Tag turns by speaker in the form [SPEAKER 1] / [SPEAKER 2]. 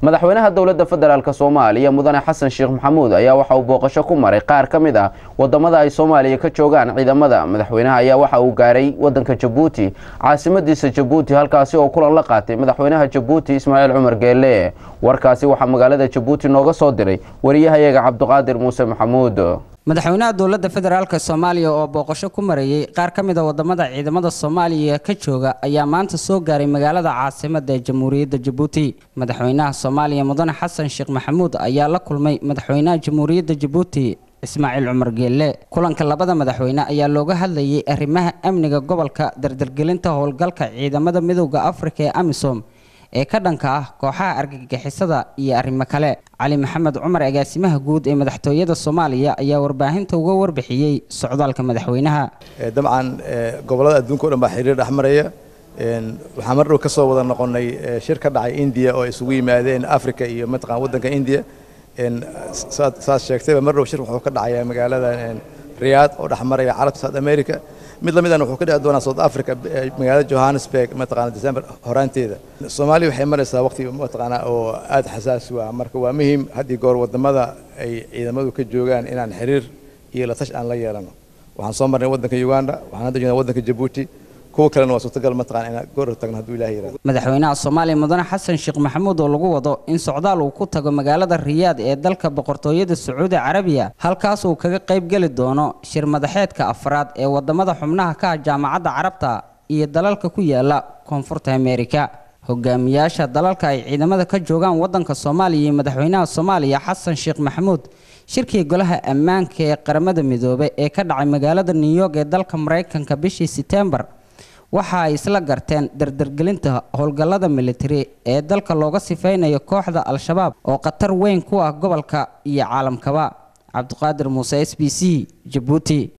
[SPEAKER 1] madaxweynaha dowladda federaalk soomaaliya mudane xasan sheekh maxamuud ayaa waxa uu booqasho ku maray qaar ka mid ah waddamada ay soomaaliya ka joogaan ciidamada madaxweynaha ayaa waxa uu gaaray wadanka jabuuti caasimadiisa jabuuti halkaasi oo kulan la qaatay madaxweynaha jabuuti ismaaciil cumar geelle warkaasi waxaa magaalada jabuuti nooga soo diray wariyahayaga cabduqaadir muuse maxamuud
[SPEAKER 2] madaxweynaha dowladda federaalk soomaaliya oo booqasho ku marayay qaar ka mid a ah waddamada ciidamada soomaaliya ka jooga ayaa maanta soo gaaray magaalada caasimada ee jamhuuriyadda jabuuti madaxweynaha soomaaliya mudane xasan sheekh maxamuud ayaa la kulmay madaxweynaha jamhuuriyadda jabuuti ismaaciil cumar geelle kulanka labada madaxweyne ayaa looga hadlayay arrimaha amniga gobolka dardargelinta howlgalka ciidamada midowda afrika ee amisom ee ka dhanka ah kooxaha argagixisada iyo arrimo kale cali maxamed cumar agaasimaha guud ee madaxtooyada soomaaliya ayaa warbaahinta uga warbixiyey socdaalka madaxweynaha dabcan
[SPEAKER 3] gobollada adduunka o dhan baa xiriir dhexmaraya waxaan mar dhow ka soo wada noqonnay shir ka dhacay indiya oo ay isugu yimaadeen africa iyo mataqan waddanka indiya saad sheegtayba mar dhow shir wuxuu ka dhacayaa magaalada riyaad oo dhexmaraya carabta south america mid la midana wuxuu ka dhici doonaa south africa eh, magaalada johannesburg mataqaana december horaanteeda soomaaliya waxay maraysaa waqti mataqaana oo aada xasaasi waa marka waa muhiim haddii goor waddamada ay ciidamadu ka joogaan inaan xiriir iyo la aan la yeelano waxaan soo marnay waddanka uganda waxaan hadda joognaa waddanka jabuuti kuwa kalena waa suurtagal mataqaan inaa goor tagna hadduu ilah yirahdo
[SPEAKER 2] madaxweynaha soomaaliya mudane xasan sheekh maxamuud oo lagu wado in socdaal uu ku tago magaalada riyaad ee dalka boqortooyada sacuudi carabiya halkaas uu kaga qayb geli doono shir madaxeedka afraad ee wadamada xubnaha ka ah jaamacadda carabta iyo dalalka ku yaala koonfurta ameerika hogaamiyaasha dalalka ay ciidamada ka joogaan waddanka soomaaliya iyo madaxweynaha soomaaliya xasan sheekh maxamuud shirkii golaha ammaanka ee qaramada midoobe ee ka dhacay magaalada new york ee dalka maraykanka bishii seteembar waxa ay isla garteen dardargelinta howlgallada militari ee dalka looga sifaynayo kooxda al-shabaab oo khatar weyn ku ah gobolka iyo caalamkaba cabdiqaadir muuse s b c jabuuti